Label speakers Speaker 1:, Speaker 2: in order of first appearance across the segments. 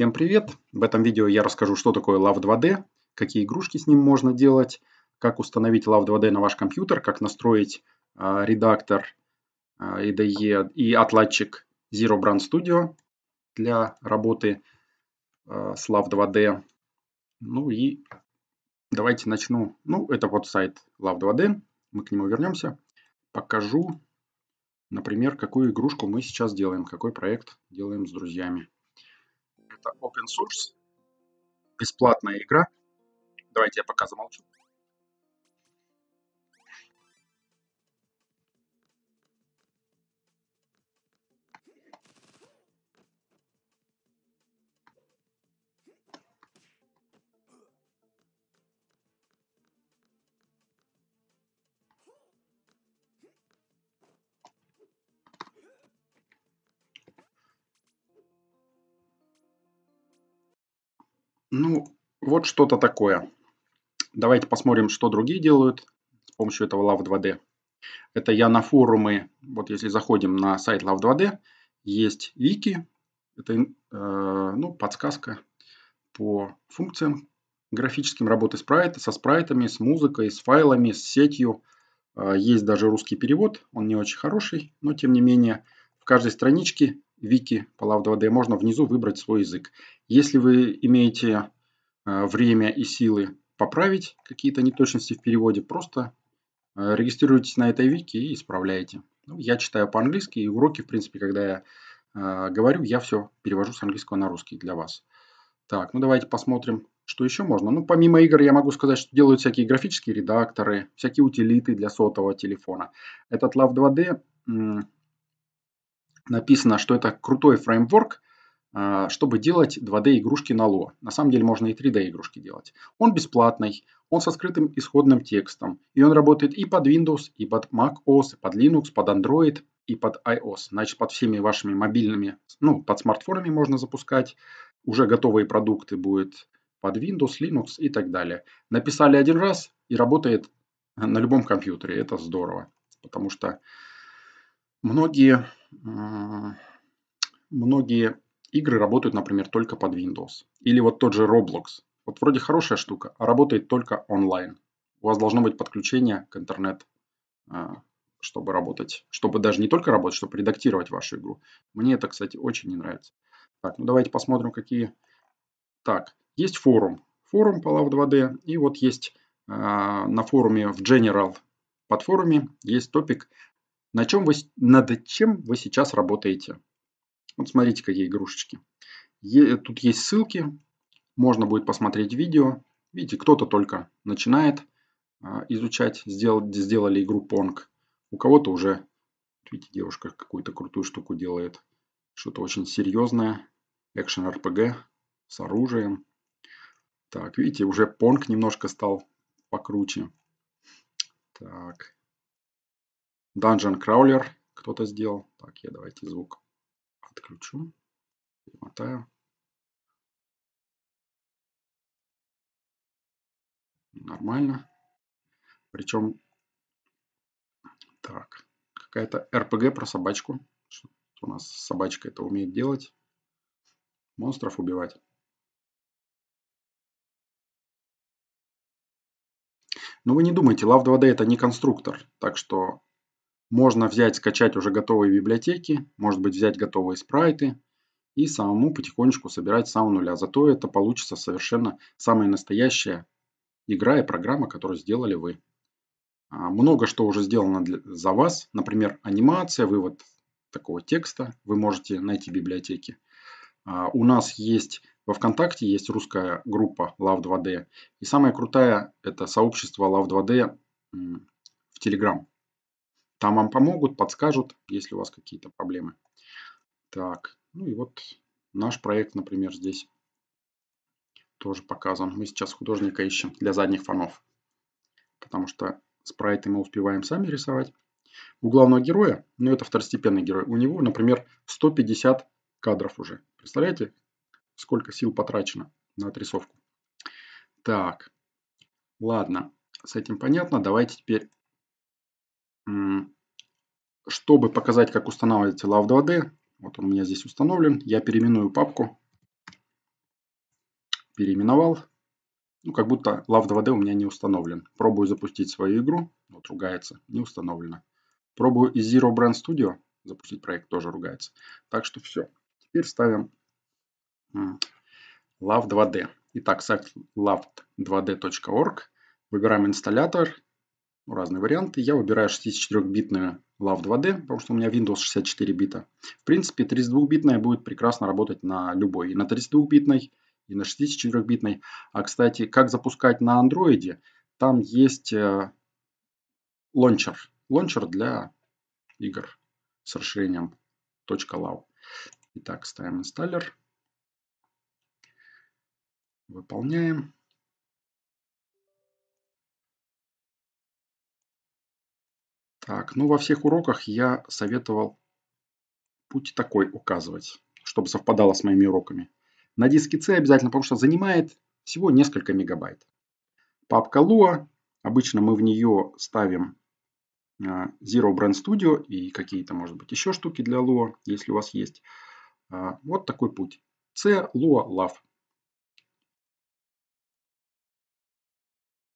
Speaker 1: Всем привет! В этом видео я расскажу, что такое Love 2D, какие игрушки с ним можно делать, как установить Love 2D на ваш компьютер, как настроить э, редактор а, э, IDE и отладчик Zero Brand Studio для работы э, с Love 2D. Ну и давайте начну. Ну, это вот сайт Love 2D. Мы к нему вернемся. Покажу, например, какую игрушку мы сейчас делаем, какой проект делаем с друзьями. Это open source, бесплатная игра. Давайте я пока замолчу. Ну, вот что-то такое. Давайте посмотрим, что другие делают с помощью этого Love 2D. Это я на форумы, вот если заходим на сайт Love 2D, есть вики, это э, ну, подсказка по функциям графическим работы спрайта, со спрайтами, с музыкой, с файлами, с сетью. Э, есть даже русский перевод, он не очень хороший, но тем не менее в каждой страничке Вики по Love2D можно внизу выбрать свой язык. Если вы имеете э, время и силы поправить какие-то неточности в переводе, просто э, регистрируйтесь на этой вики и исправляйте. Ну, я читаю по-английски, и уроки, в принципе, когда я э, говорю, я все перевожу с английского на русский для вас. Так, ну давайте посмотрим, что еще можно. Ну, помимо игр, я могу сказать, что делают всякие графические редакторы, всякие утилиты для сотового телефона. Этот Love 2D написано, что это крутой фреймворк, э, чтобы делать 2D игрушки на Ло. На самом деле можно и 3D игрушки делать. Он бесплатный, он со скрытым исходным текстом. И он работает и под Windows, и под Mac OS, и под Linux, под Android, и под iOS. Значит, под всеми вашими мобильными, ну, под смартфонами можно запускать. Уже готовые продукты будет под Windows, Linux и так далее. Написали один раз и работает на любом компьютере. Это здорово, потому что многие многие игры работают, например, только под Windows. Или вот тот же Roblox. Вот вроде хорошая штука, а работает только онлайн. У вас должно быть подключение к интернет, а, чтобы работать. Чтобы даже не только работать, чтобы редактировать вашу игру. Мне это, кстати, очень не нравится. Так, ну давайте посмотрим, какие... Так, есть форум. Форум по Love 2D. И вот есть а, на форуме в General под форуме есть топик на чем вы, над чем вы сейчас работаете? Вот смотрите, какие игрушечки. Е, тут есть ссылки, можно будет посмотреть видео. Видите, кто-то только начинает а, изучать, сделал, сделали игру Pong. У кого-то уже, видите, девушка какую-то крутую штуку делает. Что-то очень серьезное. Экшен RPG с оружием. Так, видите, уже Pong немножко стал покруче. Так, Dungeon Crawler кто-то сделал. Так, я давайте звук отключу. Перемотаю. Нормально. Причем, так, какая-то РПГ про собачку. Что у нас собачка это умеет делать. Монстров убивать. Но ну, вы не думайте, Love 2D это не конструктор, так что можно взять, скачать уже готовые библиотеки, может быть взять готовые спрайты и самому потихонечку собирать с нуля. Зато это получится совершенно самая настоящая игра и программа, которую сделали вы. А, много что уже сделано для, за вас, например, анимация, вывод такого текста, вы можете найти библиотеки. А, у нас есть во ВКонтакте есть русская группа Love 2D. И самая крутая это сообщество Love 2D в Телеграм. Там вам помогут, подскажут, если у вас какие-то проблемы. Так, ну и вот наш проект, например, здесь тоже показан. Мы сейчас художника ищем для задних фонов, потому что спрайты мы успеваем сами рисовать. У главного героя, ну это второстепенный герой, у него, например, 150 кадров уже. Представляете, сколько сил потрачено на отрисовку. Так, ладно, с этим понятно. Давайте теперь чтобы показать, как устанавливать love 2D, вот он у меня здесь установлен, я переименую папку. Переименовал. Ну, как будто love 2D у меня не установлен. Пробую запустить свою игру. Вот ругается, не установлено. Пробую из Zero Brand Studio запустить проект, тоже ругается. Так что все. Теперь ставим love 2D. Итак, сайт love 2 dorg Выбираем инсталлятор ну, разные варианты. Я выбираю 64-битную Love 2D, потому что у меня Windows 64 бита. В принципе, 32-битная будет прекрасно работать на любой. И на 32-битной, и на 64-битной. А, кстати, как запускать на Android? Там есть э, лончер. Лончер для игр с расширением .lav. Итак, ставим инсталлер. Выполняем. Так, ну во всех уроках я советовал путь такой указывать, чтобы совпадало с моими уроками. На диске C обязательно, потому что занимает всего несколько мегабайт. Папка Lua, обычно мы в нее ставим а, Zero Brand Studio и какие-то, может быть, еще штуки для Lua, если у вас есть. А, вот такой путь. C, Lua, Love.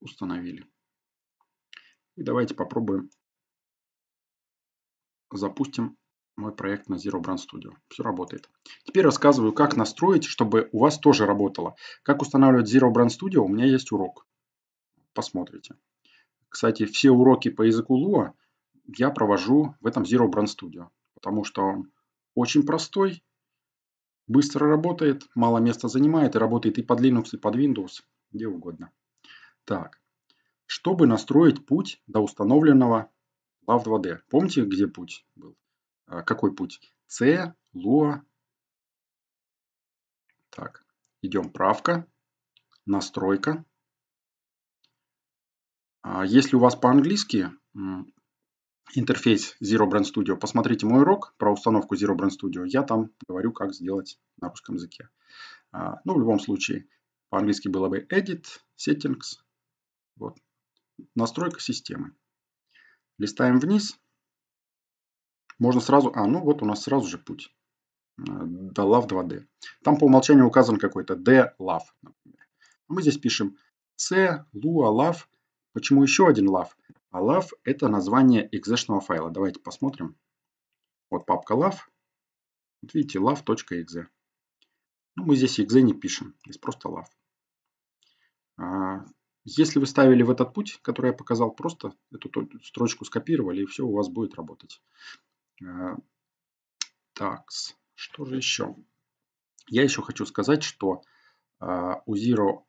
Speaker 1: Установили. И давайте попробуем запустим мой проект на Zero Brand Studio. Все работает. Теперь рассказываю, как настроить, чтобы у вас тоже работало. Как устанавливать Zero Brand Studio, у меня есть урок. Посмотрите. Кстати, все уроки по языку Lua я провожу в этом Zero Brand Studio, потому что он очень простой, быстро работает, мало места занимает и работает и под Linux, и под Windows, где угодно. Так, чтобы настроить путь до установленного Лав 2D. Помните, где путь был? А, какой путь? С, Луа. Так, идем правка, настройка. А, если у вас по-английски интерфейс Zero Brand Studio, посмотрите мой урок про установку Zero Brand Studio. Я там говорю, как сделать на русском языке. А, ну, в любом случае, по-английски было бы Edit, Settings, вот, настройка системы. Листаем вниз. Можно сразу... А, ну вот у нас сразу же путь. Да, love 2D. Там по умолчанию указан какой-то D love, например. Мы здесь пишем C, Lua, love. Почему еще один love? А love это название экзешного файла. Давайте посмотрим. Вот папка love. Вот видите, love.exe. Ну, мы здесь exe не пишем. Здесь просто love. Если вы ставили в этот путь, который я показал, просто эту строчку скопировали, и все у вас будет работать. А, так, что же еще? Я еще хочу сказать, что а, у Zero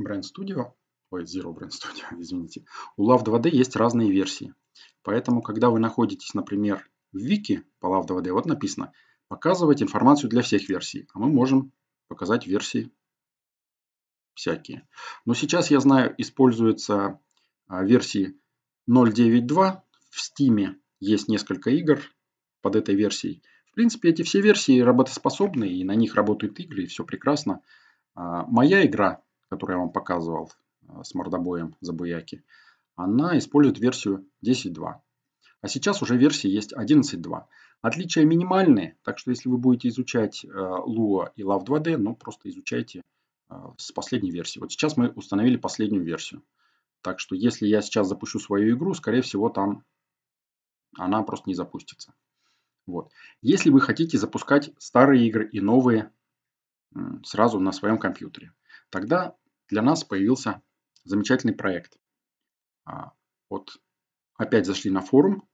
Speaker 1: Brand Studio, ой, Zero Brand Studio, извините, у Love 2D есть разные версии. Поэтому, когда вы находитесь, например, в Вики по Love 2D, вот написано, показывать информацию для всех версий, а мы можем показать версии всякие. Но сейчас, я знаю, используются а, версии 0.9.2. В Steam есть несколько игр под этой версией. В принципе, эти все версии работоспособны, и на них работают игры, и все прекрасно. А, моя игра, которую я вам показывал а, с мордобоем за буяки, она использует версию 10.2. А сейчас уже версии есть 11.2. Отличия минимальные, так что если вы будете изучать Lua и Love 2D, ну просто изучайте а, с последней версии. Вот сейчас мы установили последнюю версию. Так что если я сейчас запущу свою игру, скорее всего там она просто не запустится. Вот. Если вы хотите запускать старые игры и новые сразу на своем компьютере, тогда для нас появился замечательный проект. А, вот опять зашли на форум.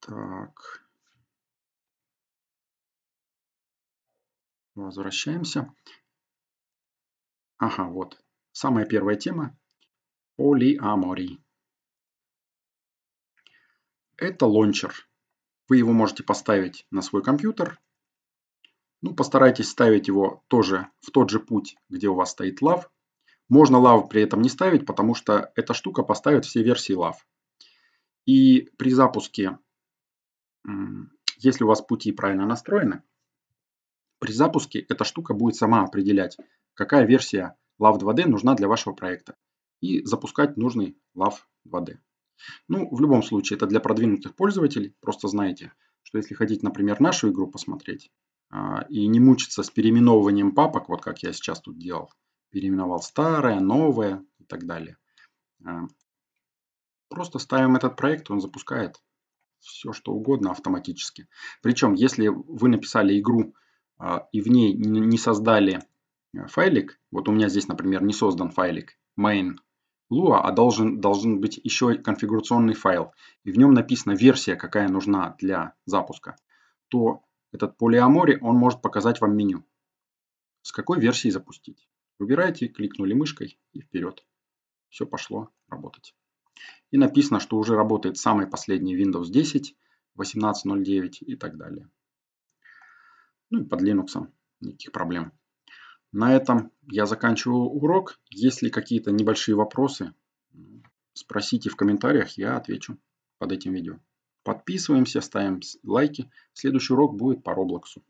Speaker 1: Так. Ну, возвращаемся. Ага, вот. Самая первая тема – полиаморий. Это лончер. Вы его можете поставить на свой компьютер. Ну, постарайтесь ставить его тоже в тот же путь, где у вас стоит лав. Можно лав при этом не ставить, потому что эта штука поставит все версии лав. И при запуске, если у вас пути правильно настроены – при запуске эта штука будет сама определять, какая версия love 2D нужна для вашего проекта и запускать нужный love 2D. Ну, в любом случае, это для продвинутых пользователей. Просто знаете, что если хотите, например, нашу игру посмотреть а, и не мучиться с переименовыванием папок, вот как я сейчас тут делал, переименовал старое, новое и так далее. А, просто ставим этот проект, он запускает все, что угодно автоматически. Причем, если вы написали игру а, и в ней не создали э, файлик, вот у меня здесь, например, не создан файлик main Lua, а должен, должен быть еще конфигурационный файл, и в нем написана версия, какая нужна для запуска, то этот полиамори, он может показать вам меню, с какой версии запустить. Выбираете, кликнули мышкой и вперед. Все пошло работать. И написано, что уже работает самый последний Windows 10, 18.09 и так далее ну и под Linux, никаких проблем. На этом я заканчиваю урок. Если какие-то небольшие вопросы, спросите в комментариях, я отвечу под этим видео. Подписываемся, ставим лайки. Следующий урок будет по Роблоксу.